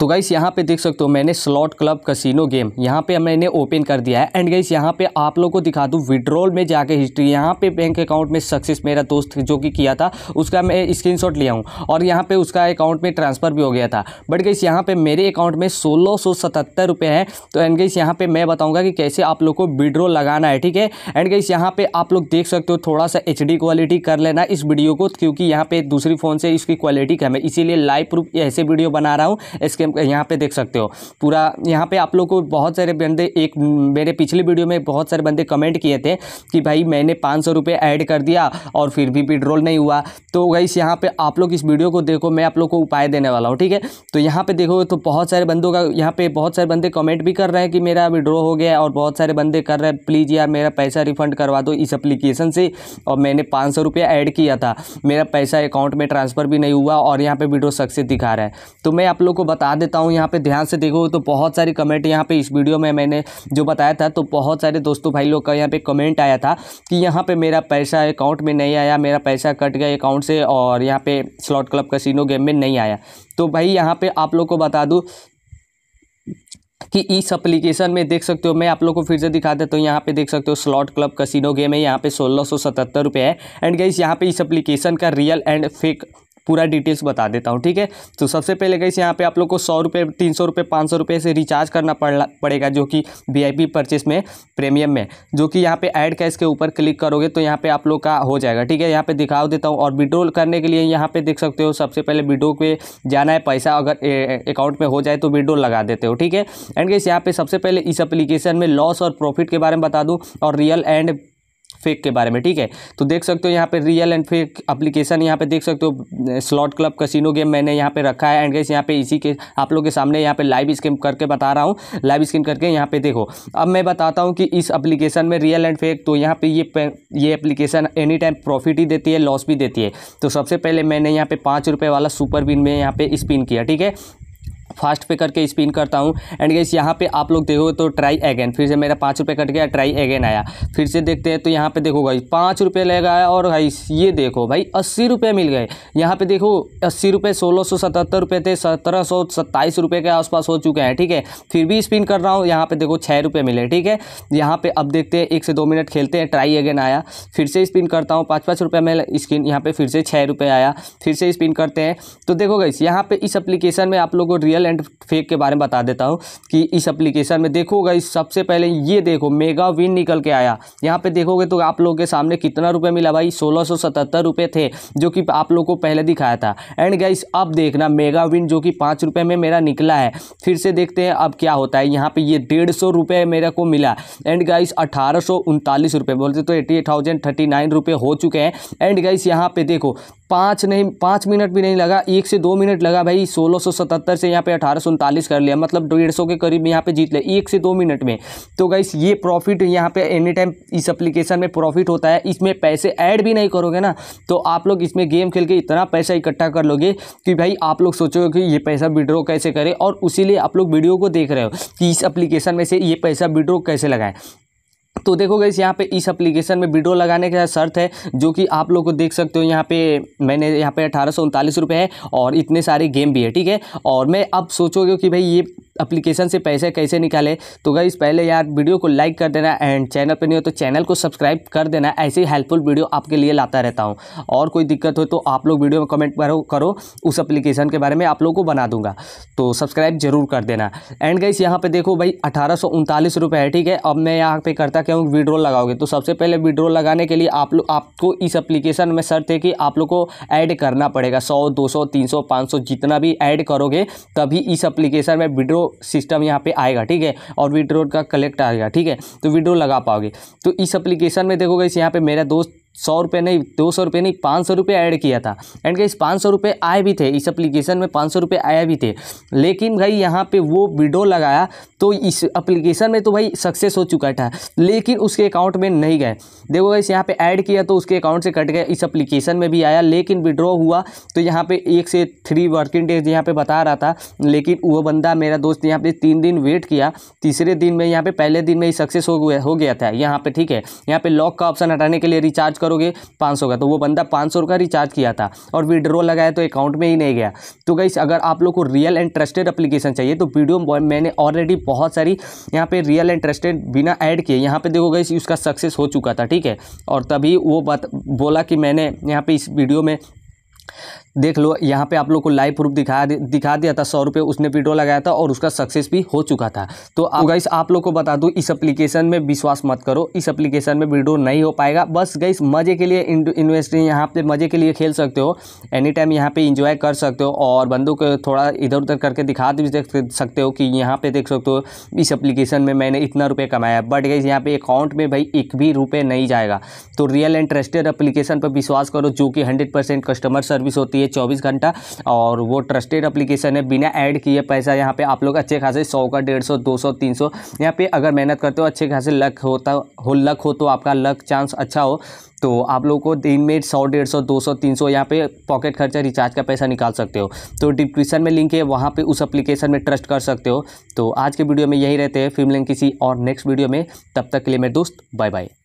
तो गाइस यहाँ पे देख सकते हो मैंने स्लॉट क्लब कसिनो गेम यहाँ पे मैंने ओपन कर दिया है एंड गाइस यहाँ पे आप लोग को दिखा दूँ विड्रॉल में जाके हिस्ट्री यहाँ पे बैंक अकाउंट में सक्सेस मेरा दोस्त जो कि किया था उसका मैं स्क्रीनशॉट लिया हूँ और यहाँ पे उसका अकाउंट में ट्रांसफ़र भी हो गया था बट गाइस यहाँ पे मेरे अकाउंट में सोलह सौ सतहत्तर रुपये हैं तो एंड गाइस यहाँ पर मैं बताऊँगा कि कैसे आप लोग को विड्रॉल लगाना है ठीक है एंड गाइस यहाँ पर आप लोग देख सकते हो थोड़ा सा एच क्वालिटी कर लेना इस वीडियो को क्योंकि यहाँ पर दूसरी फ़ोन से इसकी क्वालिटी कम है इसीलिए लाइव प्रूफ ऐसे वीडियो बना रहा हूँ इसके यहाँ पे देख सकते हो पूरा यहाँ पे आप लोग को बहुत सारे बंदे एक मेरे पिछले वीडियो में बहुत सारे बंदे कमेंट किए थे कि भाई मैंने पाँच सौ रुपये ऐड कर दिया और फिर भी विड्रॉल नहीं हुआ तो गाइस यहाँ पे आप लोग इस वीडियो को देखो मैं आप लोग को उपाय देने वाला हूँ ठीक है तो यहाँ पे देखो तो बहुत सारे बंदों का यहाँ पे बहुत सारे बंदे कमेंट भी कर रहे हैं कि मेरा विड्रॉ हो गया और बहुत सारे बंदे कर रहे हैं प्लीज़ यार मेरा पैसा रिफंड करवा दो इस अप्लीकेशन से और मैंने पाँच सौ रुपया ऐड किया था मेरा पैसा अकाउंट में ट्रांसफ़र भी नहीं हुआ और यहाँ पर वीडियो सक्सेस दिखा रहा है तो मैं आप लोग को बता देता हूँ यहाँ पे ध्यान से देखोगे तो बहुत सारी कमेंट यहाँ पे इस वीडियो में मैंने जो बताया था तो बहुत सारे दोस्तों भाई लोग का यहाँ पे कमेंट आया था कि यहाँ पे मेरा पैसा अकाउंट में नहीं आया मेरा पैसा कट गया अकाउंट से और यहाँ पे स्लॉट क्लब कसिनो गेम में नहीं आया तो भाई यहाँ पर आप लोग को बता दूँ कि इस अप्लीकेशन में देख सकते हो मैं आप लोग को फिर से दिखा देता हूँ यहाँ पे देख सकते हो स्लॉट क्लब कसिनो गेम है यहाँ पे सोलह सौ सतहत्तर रुपये है एंड गई यहाँ पे इस अप्लीकेशन का रियल एंड फेक पूरा डिटेल्स बता देता हूँ ठीक है तो सबसे पहले गई यहाँ पे आप लोग को सौ रुपये तीन सौ रुपये पाँच सौ रुपये से रिचार्ज करना पड़ पड़ेगा जो कि वी परचेस में प्रीमियम में जो कि यहाँ पे ऐड कैश के ऊपर क्लिक करोगे तो यहाँ पे आप लोग का हो जाएगा ठीक है यहाँ पे दिखाओ देता हूँ और विड्रो करने के लिए यहाँ पे देख सकते हो सबसे पहले विड्रो पे जाना है पैसा अगर अकाउंट में हो जाए तो विड्रो लगा देते हो ठीक है एंड कैसे यहाँ पे सबसे पहले इस अप्लीकेशन में लॉस और प्रॉफिट के बारे में बता दूँ और रियल एंड फेक के बारे में ठीक है तो देख सकते हो यहाँ पे रियल एंड फेक अप्लीकेशन यहाँ पे देख सकते हो स्लॉट क्लब कसिनो गेम मैंने यहाँ पे रखा है एंड गैस यहाँ पे इसी के आप लोग के सामने यहाँ पे लाइव स्क्रीन करके बता रहा हूँ लाइव स्क्रीन करके यहाँ पे देखो अब मैं बताता हूँ कि इस अप्लीकेशन में रियल एंड फेक तो यहाँ पे ये ये अप्लीकेशन एनी टाइम प्रॉफिट ही देती है लॉस भी देती है तो सबसे पहले मैंने यहाँ पे पाँच रुपये वाला सुपर बिन में यहाँ पे स्पिन किया ठीक है फास्ट पे करके स्पिन करता हूँ एंड गैस यहाँ पे आप लोग देखोगे तो ट्राई अगेन फिर से मेरा पाँच रुपये कट गया ट्राई अगेन आया फिर से देखते हैं तो यहाँ पे देखो भाई पाँच रुपये लगाया और भाई ये देखो भाई अस्सी रुपये मिल गए यहाँ पे देखो अस्सी रुपये सोलह सौ सतहत्तर रुपये थे सत्रह सौ सत्ताईस रुपये के आसपास हो चुके हैं ठीक है फिर भी स्पिन कर रहा हूँ यहाँ पर देखो छः रुपये मिले ठीक है यहाँ पर अब देखते हैं एक से दो मिनट खेलते हैं ट्राई अगेन आया फिर से स्पिन करता हूँ पाँच पाँच रुपये में स्किन यहाँ पर फिर से छः रुपये आया फिर से स्पिन करते हैं तो देखो गई यहाँ पर इस अप्लीकेशन में आप लोग को रियल रियल एंड फेक के बारे में बता देता हूँ कि इस अप्लीकेशन में देखोगे इस सबसे पहले ये देखो मेगा विन निकल के आया यहाँ पे देखोगे तो आप लोगों के सामने कितना रुपये मिला भाई सोलह सौ थे जो कि आप लोग को पहले दिखाया था एंड गाइस अब देखना मेगा विन जो कि पाँच रुपये में मेरा निकला है फिर से देखते हैं अब क्या होता है यहाँ पर ये डेढ़ सौ मेरे को मिला एंड गाइस अठारह सौ उनतालीस रुपये बोलते तो eighty eight thousand thirty nine रुपये हो चुके हैं एंड गाइस यहाँ पे देखो पाँच नहीं पाँच मिनट भी नहीं लगा एक से दो मिनट लगा भाई सोलह सौ सतहत्तर से यहाँ पे अठारह सौ उनतालीस कर लिया मतलब डेढ़ सौ के करीब यहाँ पे जीत लिया एक से दो मिनट में तो गाइस ये प्रॉफिट यहाँ पे एनी टाइम इस एप्लीकेशन में प्रॉफिट होता है इसमें पैसे ऐड भी नहीं करोगे ना तो आप लोग इसमें गेम खेल के इतना पैसा इकट्ठा कर लोगे कि भाई आप लोग सोचोगे कि ये पैसा विड्रॉ कैसे करें और उसी आप लोग वीडियो को देख रहे हो कि इस अप्लीकेशन में से ये पैसा विड्रॉ कैसे लगाएं तो देखो गई यहाँ पे इस एप्लीकेशन में वीडियो लगाने का शर्त है जो कि आप लोग को देख सकते हो यहाँ पे मैंने यहाँ पे अठारह सौ है और इतने सारे गेम भी है ठीक है और मैं अब सोचोगे कि भाई ये अप्लीकेशन से पैसे कैसे निकाले तो गई पहले यार वीडियो को लाइक कर देना एंड चैनल पर नहीं हो तो चैनल को सब्सक्राइब कर देना ऐसे ही हेल्पफुल वीडियो आपके लिए लाता रहता हूँ और कोई दिक्कत हो तो आप लोग वीडियो में कमेंट करो करो उस एप्लीकेशन के बारे में आप लोग को बना दूंगा तो सब्सक्राइब जरूर कर देना एंड गई यहाँ पे देखो भाई अठारह है ठीक है अब मैं यहाँ पे करता क्या हूँ विड्रोल लगाओगे तो सबसे पहले विड्रोल लगाने के लिए आप लोग आपको इस अप्लीकेशन में शर्त है कि आप लोग को ऐड करना पड़ेगा सौ दो सौ तीन सौ पाँच सौ जितना भी ऐड करोगे तभी इस अप्लीकेशन में विड्रो सिस्टम यहाँ पे आएगा ठीक है और विड्रो का कलेक्ट आएगा ठीक है तो विड्रो लगा पाओगे तो इस एप्लीकेशन में देखोगे इस यहाँ पे मेरा दोस्त सौ रुपये नहीं दो सौ रुपये नहीं पाँच सौ रुपये ऐड किया था एंड गाइस पाँच सौ रुपये आए भी थे इस एप्लीकेशन में पाँच सौ रुपये आए भी थे लेकिन भाई यहाँ पे वो विडो लगाया तो इस एप्लीकेशन में तो भाई सक्सेस हो चुका था लेकिन उसके अकाउंट में नहीं गए देखो गाइस यहाँ पे ऐड किया तो उसके अकाउंट से कट गया इस एप्लीकेशन में भी आया लेकिन विड्रॉ हुआ तो यहाँ पर एक से थ्री वर्किंग डेज यहाँ पर बता रहा था लेकिन वो बंदा मेरा दोस्त यहाँ पर तीन दिन वेट किया तीसरे दिन में यहाँ पर पहले दिन में ही सक्सेस हो गया हो गया था यहाँ पर ठीक है यहाँ पर लॉक का ऑप्शन हटाने के लिए रिचार्ज करोगे पाँच का तो वो बंदा पाँच का रिचार्ज किया था और विड्रो लगाया तो अकाउंट में ही नहीं गया तो गई अगर आप लोग को रियल एंड ट्रस्टेड अप्लीकेशन चाहिए तो वीडियो मैंने ऑलरेडी बहुत सारी यहाँ पर रियल एंड ट्रस्टेड बिना ऐड किए यहाँ पर देखो गई उसका सक्सेस हो चुका था ठीक है और तभी वो बात बोला कि मैंने यहाँ पे इस वीडियो में देख लो यहाँ पे आप लोग को लाइव प्रूफ दिखा दिखा दिया था सौ रुपये उसने विड्रॉ लगाया था और उसका सक्सेस भी हो चुका था तो गाइस आप लोग को बता दूँ इस एप्लीकेशन में विश्वास मत करो इस एप्लीकेशन में वीडियो नहीं हो पाएगा बस गाइस मज़े के लिए इन्वेस्टिंग यहाँ पे मज़े के लिए खेल सकते हो एनी टाइम यहाँ पर इंजॉय कर सकते हो और बंदों को थोड़ा इधर उधर करके दिखा भी देख सकते हो कि यहाँ पर देख सकते हो इस अप्लीकेशन में मैंने इतना रुपये कमाया बट गाइस यहाँ पर अकाउंट में भाई एक भी रुपये नहीं जाएगा तो रियल एंड ट्रस्टेड पर विश्वास करो जो कि हंड्रेड कस्टमर सर्विस सर्विस होती है चौबीस घंटा और वो ट्रस्टेड अप्लीकेशन है बिना ऐड किए पैसा यहाँ पे आप लोग अच्छे खासे सौ का डेढ़ सौ दो सौ तीन सौ यहाँ पे अगर मेहनत करते हो अच्छे खासे लक होता हो लक हो तो आपका लक चांस अच्छा हो तो आप लोगों को दिन में सौ डेढ़ सौ दो सौ तीन सौ यहाँ पे पॉकेट खर्चा रिचार्ज का पैसा निकाल सकते हो तो डिस्क्रिप्शन में लिंक है वहाँ पे उस एप्लीकेशन में ट्रस्ट कर सकते हो तो आज के वीडियो में यही रहते हैं फिर मिलेंगे किसी और नेक्स्ट वीडियो में तब तक के लिए मेरे दोस्त बाय बाय